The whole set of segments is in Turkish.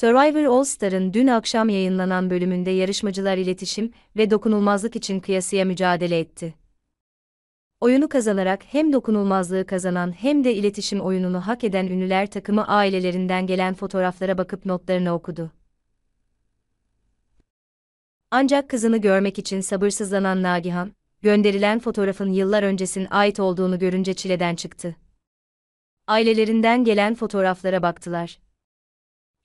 Survivor All Star'ın dün akşam yayınlanan bölümünde yarışmacılar iletişim ve dokunulmazlık için kıyasıya mücadele etti. Oyunu kazanarak hem dokunulmazlığı kazanan hem de iletişim oyununu hak eden ünlüler takımı ailelerinden gelen fotoğraflara bakıp notlarını okudu. Ancak kızını görmek için sabırsızlanan Nagihan, gönderilen fotoğrafın yıllar öncesine ait olduğunu görünce çileden çıktı. Ailelerinden gelen fotoğraflara baktılar.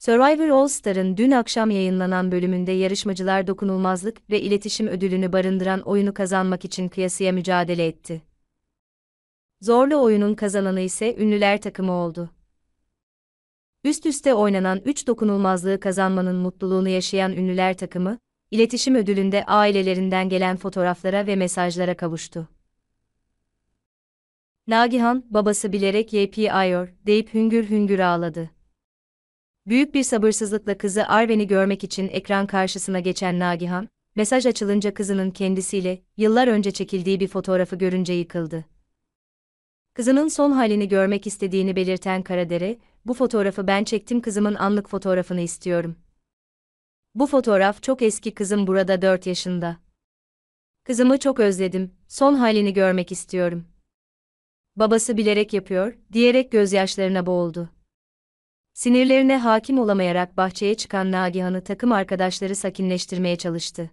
Survivor All Star'ın dün akşam yayınlanan bölümünde yarışmacılar dokunulmazlık ve iletişim ödülünü barındıran oyunu kazanmak için kıyasıya mücadele etti. Zorlu oyunun kazananı ise ünlüler takımı oldu. Üst üste oynanan 3 dokunulmazlığı kazanmanın mutluluğunu yaşayan ünlüler takımı, iletişim ödülünde ailelerinden gelen fotoğraflara ve mesajlara kavuştu. Nagihan, babası bilerek YP Ayor deyip hüngür hüngür ağladı. Büyük bir sabırsızlıkla kızı Arven'i görmek için ekran karşısına geçen Nagihan, mesaj açılınca kızının kendisiyle yıllar önce çekildiği bir fotoğrafı görünce yıkıldı. Kızının son halini görmek istediğini belirten Karadere, bu fotoğrafı ben çektim kızımın anlık fotoğrafını istiyorum. Bu fotoğraf çok eski kızım burada 4 yaşında. Kızımı çok özledim, son halini görmek istiyorum. Babası bilerek yapıyor, diyerek gözyaşlarına boğuldu. Sinirlerine hakim olamayarak bahçeye çıkan Nagihan'ı takım arkadaşları sakinleştirmeye çalıştı.